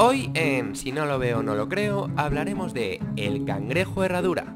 Hoy en Si no lo veo no lo creo hablaremos de El cangrejo herradura,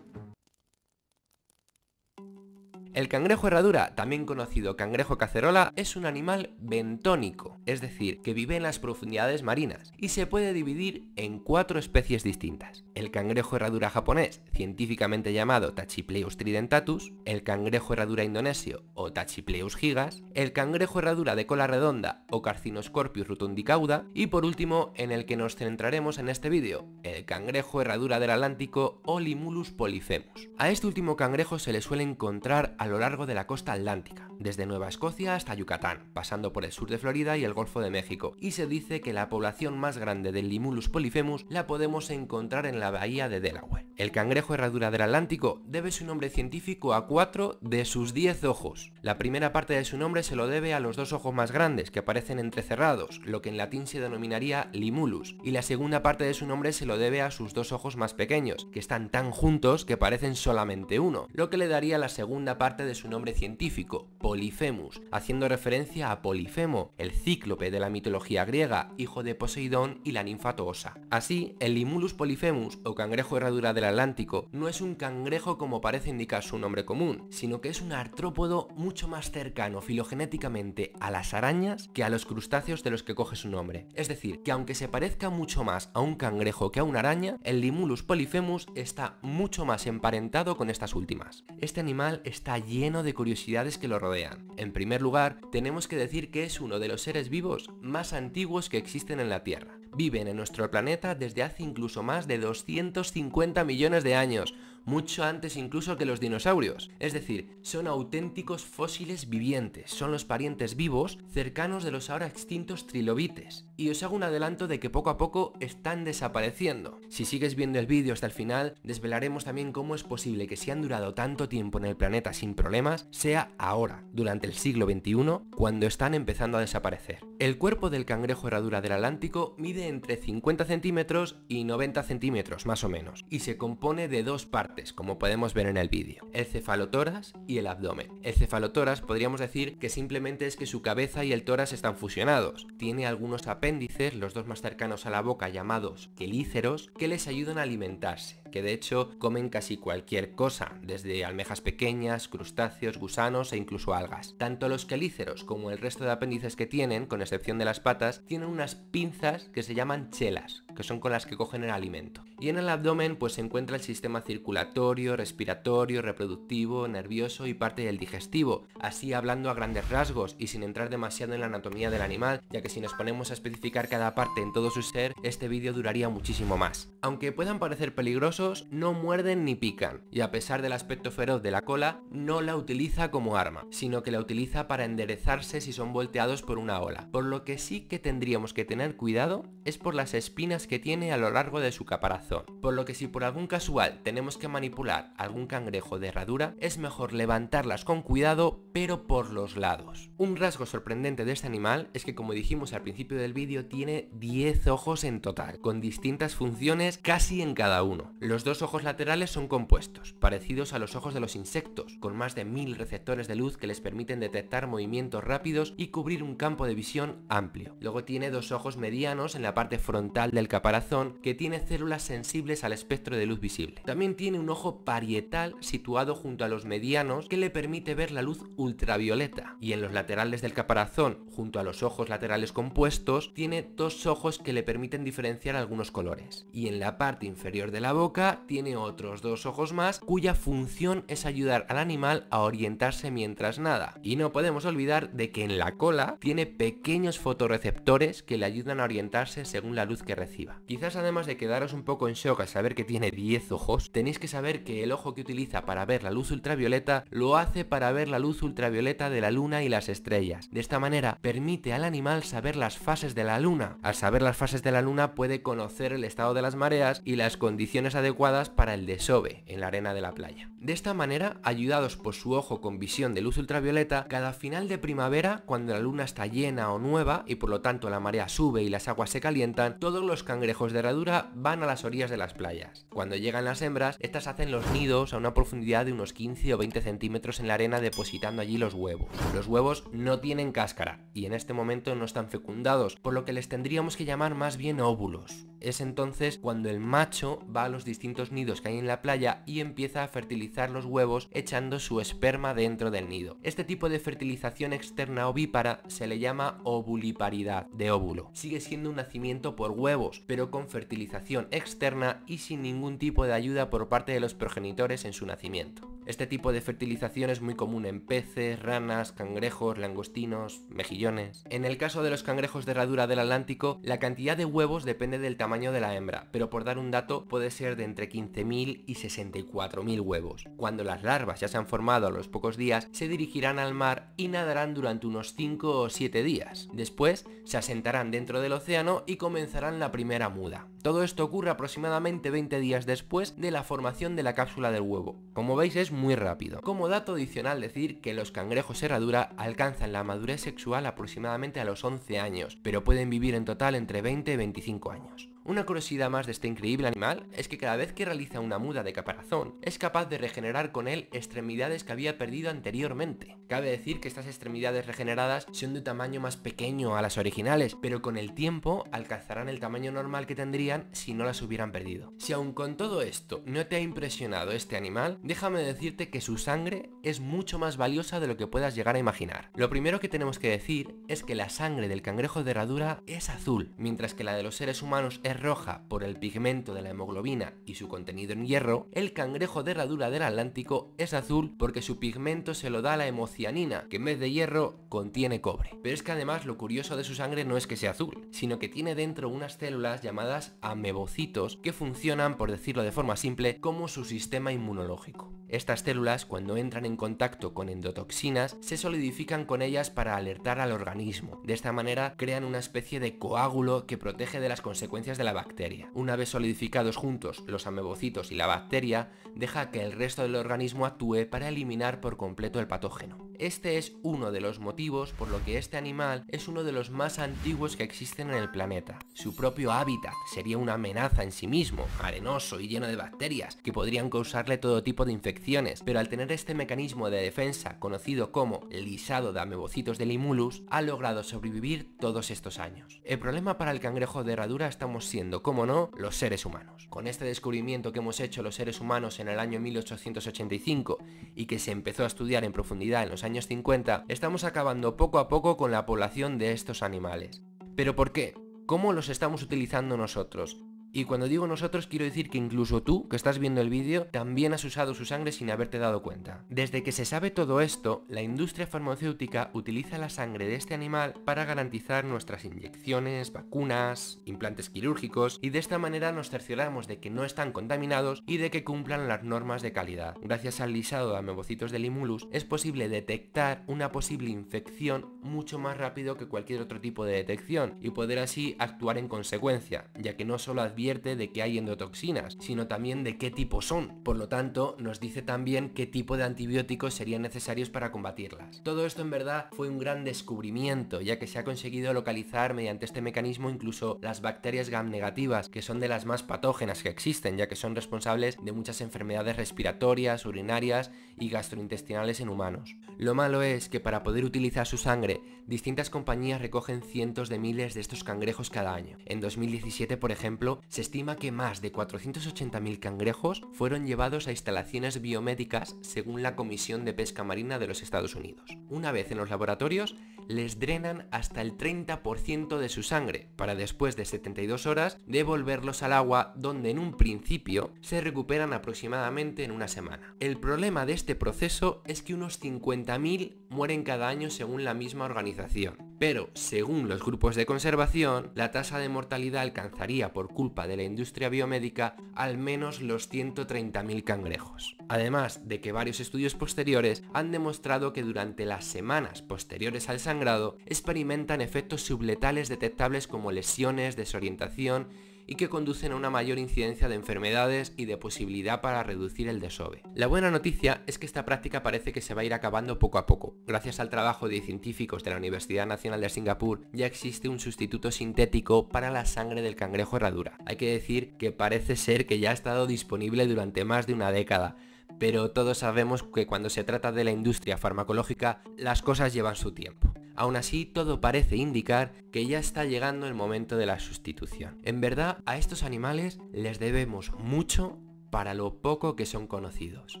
el cangrejo herradura, también conocido cangrejo cacerola, es un animal bentónico, es decir, que vive en las profundidades marinas y se puede dividir en cuatro especies distintas. El cangrejo herradura japonés, científicamente llamado Tachipleus tridentatus, el cangrejo herradura indonesio o Tachipleus gigas, el cangrejo herradura de cola redonda o Carcinoscorpius rotundicauda y por último en el que nos centraremos en este vídeo, el cangrejo herradura del Atlántico o Limulus polyphemus. A este último cangrejo se le suele encontrar a lo largo de la costa atlántica desde Nueva Escocia hasta Yucatán, pasando por el sur de Florida y el Golfo de México, y se dice que la población más grande del Limulus polyphemus la podemos encontrar en la bahía de Delaware. El cangrejo herradura del Atlántico debe su nombre científico a cuatro de sus diez ojos. La primera parte de su nombre se lo debe a los dos ojos más grandes que aparecen entrecerrados, lo que en latín se denominaría Limulus, y la segunda parte de su nombre se lo debe a sus dos ojos más pequeños, que están tan juntos que parecen solamente uno, lo que le daría la segunda parte de su nombre científico, Polifemus, haciendo referencia a Polifemo, el cíclope de la mitología griega, hijo de Poseidón y la ninfa Toosa. Así, el Limulus polifemus o cangrejo herradura del Atlántico no es un cangrejo como parece indicar su nombre común, sino que es un artrópodo mucho más cercano filogenéticamente a las arañas que a los crustáceos de los que coge su nombre. Es decir, que aunque se parezca mucho más a un cangrejo que a una araña, el Limulus polifemus está mucho más emparentado con estas últimas. Este animal está lleno de curiosidades que lo rodean en primer lugar, tenemos que decir que es uno de los seres vivos más antiguos que existen en la Tierra. Viven en nuestro planeta desde hace incluso más de 250 millones de años, mucho antes incluso que los dinosaurios. Es decir, son auténticos fósiles vivientes, son los parientes vivos cercanos de los ahora extintos trilobites. Y os hago un adelanto de que poco a poco están desapareciendo. Si sigues viendo el vídeo hasta el final, desvelaremos también cómo es posible que si han durado tanto tiempo en el planeta sin problemas, sea ahora, durante el siglo XXI, cuando están empezando a desaparecer. El cuerpo del cangrejo herradura del Atlántico mide entre 50 centímetros y 90 centímetros, más o menos, y se compone de dos partes como podemos ver en el vídeo, el cefalotoras y el abdomen. El cefalotoras podríamos decir que simplemente es que su cabeza y el toras están fusionados. Tiene algunos apéndices, los dos más cercanos a la boca llamados quelíceros, que les ayudan a alimentarse que de hecho comen casi cualquier cosa, desde almejas pequeñas, crustáceos, gusanos e incluso algas. Tanto los quelíceros como el resto de apéndices que tienen, con excepción de las patas, tienen unas pinzas que se llaman chelas, que son con las que cogen el alimento. Y en el abdomen pues se encuentra el sistema circulatorio, respiratorio, reproductivo, nervioso y parte del digestivo, así hablando a grandes rasgos y sin entrar demasiado en la anatomía del animal, ya que si nos ponemos a especificar cada parte en todo su ser, este vídeo duraría muchísimo más. Aunque puedan parecer peligrosos, no muerden ni pican, y a pesar del aspecto feroz de la cola, no la utiliza como arma, sino que la utiliza para enderezarse si son volteados por una ola. Por lo que sí que tendríamos que tener cuidado es por las espinas que tiene a lo largo de su caparazón, por lo que si por algún casual tenemos que manipular algún cangrejo de herradura, es mejor levantarlas con cuidado pero por los lados. Un rasgo sorprendente de este animal es que como dijimos al principio del vídeo tiene 10 ojos en total, con distintas funciones casi en cada uno. Los dos ojos laterales son compuestos, parecidos a los ojos de los insectos, con más de mil receptores de luz que les permiten detectar movimientos rápidos y cubrir un campo de visión amplio. Luego tiene dos ojos medianos en la parte frontal del caparazón que tiene células sensibles al espectro de luz visible. También tiene un ojo parietal situado junto a los medianos que le permite ver la luz ultravioleta. Y en los laterales del caparazón, junto a los ojos laterales compuestos, tiene dos ojos que le permiten diferenciar algunos colores. Y en la parte inferior de la boca tiene otros dos ojos más cuya función es ayudar al animal a orientarse mientras nada. Y no podemos olvidar de que en la cola tiene pequeños fotorreceptores que le ayudan a orientarse según la luz que recibe. Quizás además de quedaros un poco en shock al saber que tiene 10 ojos, tenéis que saber que el ojo que utiliza para ver la luz ultravioleta lo hace para ver la luz ultravioleta de la luna y las estrellas. De esta manera permite al animal saber las fases de la luna. Al saber las fases de la luna puede conocer el estado de las mareas y las condiciones adecuadas para el desove en la arena de la playa. De esta manera, ayudados por su ojo con visión de luz ultravioleta, cada final de primavera, cuando la luna está llena o nueva y por lo tanto la marea sube y las aguas se calientan, todos los cangrejos de herradura van a las orillas de las playas. Cuando llegan las hembras, estas hacen los nidos a una profundidad de unos 15 o 20 centímetros en la arena depositando allí los huevos. Los huevos no tienen cáscara y en este momento no están fecundados, por lo que les tendríamos que llamar más bien óvulos. Es entonces cuando el macho va a los distintos nidos que hay en la playa y empieza a fertilizar los huevos echando su esperma dentro del nido. Este tipo de fertilización externa ovípara se le llama ovuliparidad de óvulo. Sigue siendo un nacimiento por huevos, pero con fertilización externa y sin ningún tipo de ayuda por parte de los progenitores en su nacimiento. Este tipo de fertilización es muy común en peces, ranas, cangrejos, langostinos, mejillones. En el caso de los cangrejos de herradura del Atlántico, la cantidad de huevos depende del tamaño de la hembra, pero por dar un dato puede ser de entre 15.000 y 64.000 huevos. Cuando las larvas ya se han formado a los pocos días, se dirigirán al mar y nadarán durante unos 5 o 7 días. Después, se asentarán dentro del océano y comenzarán la primera muda. Todo esto ocurre aproximadamente 20 días después de la formación de la cápsula del huevo. Como veis es muy rápido. Como dato adicional decir que los cangrejos herradura alcanzan la madurez sexual aproximadamente a los 11 años, pero pueden vivir en total entre 20 y 25 años. Una curiosidad más de este increíble animal es que cada vez que realiza una muda de caparazón, es capaz de regenerar con él extremidades que había perdido anteriormente. Cabe decir que estas extremidades regeneradas son de un tamaño más pequeño a las originales, pero con el tiempo alcanzarán el tamaño normal que tendrían si no las hubieran perdido. Si aun con todo esto no te ha impresionado este animal, déjame decirte que su sangre es mucho más valiosa de lo que puedas llegar a imaginar. Lo primero que tenemos que decir es que la sangre del cangrejo de herradura es azul, mientras que la de los seres humanos es roja por el pigmento de la hemoglobina y su contenido en hierro, el cangrejo de herradura del Atlántico es azul porque su pigmento se lo da la hemocianina, que en vez de hierro contiene cobre. Pero es que además lo curioso de su sangre no es que sea azul, sino que tiene dentro unas células llamadas amebocitos que funcionan, por decirlo de forma simple, como su sistema inmunológico. Estas células, cuando entran en contacto con endotoxinas, se solidifican con ellas para alertar al organismo. De esta manera crean una especie de coágulo que protege de las consecuencias de la bacteria. Una vez solidificados juntos los amebocitos y la bacteria, deja que el resto del organismo actúe para eliminar por completo el patógeno este es uno de los motivos por lo que este animal es uno de los más antiguos que existen en el planeta. Su propio hábitat sería una amenaza en sí mismo, arenoso y lleno de bacterias, que podrían causarle todo tipo de infecciones, pero al tener este mecanismo de defensa conocido como lisado de amebocitos de Limulus, ha logrado sobrevivir todos estos años. El problema para el cangrejo de herradura estamos siendo, como no, los seres humanos. Con este descubrimiento que hemos hecho los seres humanos en el año 1885 y que se empezó a estudiar en profundidad en los años años 50, estamos acabando poco a poco con la población de estos animales. ¿Pero por qué? ¿Cómo los estamos utilizando nosotros? Y cuando digo nosotros quiero decir que incluso tú, que estás viendo el vídeo, también has usado su sangre sin haberte dado cuenta. Desde que se sabe todo esto, la industria farmacéutica utiliza la sangre de este animal para garantizar nuestras inyecciones, vacunas, implantes quirúrgicos y de esta manera nos cercioramos de que no están contaminados y de que cumplan las normas de calidad. Gracias al lisado de amebocitos del Imulus es posible detectar una posible infección mucho más rápido que cualquier otro tipo de detección y poder así actuar en consecuencia, ya que no solo advierte de qué hay endotoxinas, sino también de qué tipo son. Por lo tanto, nos dice también qué tipo de antibióticos serían necesarios para combatirlas. Todo esto en verdad fue un gran descubrimiento, ya que se ha conseguido localizar mediante este mecanismo incluso las bacterias gam negativas, que son de las más patógenas que existen, ya que son responsables de muchas enfermedades respiratorias, urinarias y gastrointestinales en humanos. Lo malo es que para poder utilizar su sangre, distintas compañías recogen cientos de miles de estos cangrejos cada año. En 2017, por ejemplo, se estima que más de 480.000 cangrejos fueron llevados a instalaciones biomédicas según la Comisión de Pesca Marina de los Estados Unidos. Una vez en los laboratorios, les drenan hasta el 30% de su sangre, para después de 72 horas devolverlos al agua donde en un principio se recuperan aproximadamente en una semana. El problema de este proceso es que unos 50.000 mueren cada año según la misma organización, pero según los grupos de conservación, la tasa de mortalidad alcanzaría por culpa de la industria biomédica al menos los 130.000 cangrejos. Además de que varios estudios posteriores han demostrado que durante las semanas posteriores al sangrado experimentan efectos subletales detectables como lesiones, desorientación y que conducen a una mayor incidencia de enfermedades y de posibilidad para reducir el desove. La buena noticia es que esta práctica parece que se va a ir acabando poco a poco. Gracias al trabajo de científicos de la Universidad Nacional de Singapur ya existe un sustituto sintético para la sangre del cangrejo herradura. Hay que decir que parece ser que ya ha estado disponible durante más de una década, pero todos sabemos que cuando se trata de la industria farmacológica las cosas llevan su tiempo. Aún así, todo parece indicar que ya está llegando el momento de la sustitución. En verdad, a estos animales les debemos mucho para lo poco que son conocidos.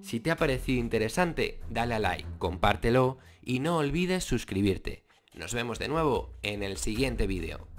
Si te ha parecido interesante, dale a like, compártelo y no olvides suscribirte. Nos vemos de nuevo en el siguiente vídeo.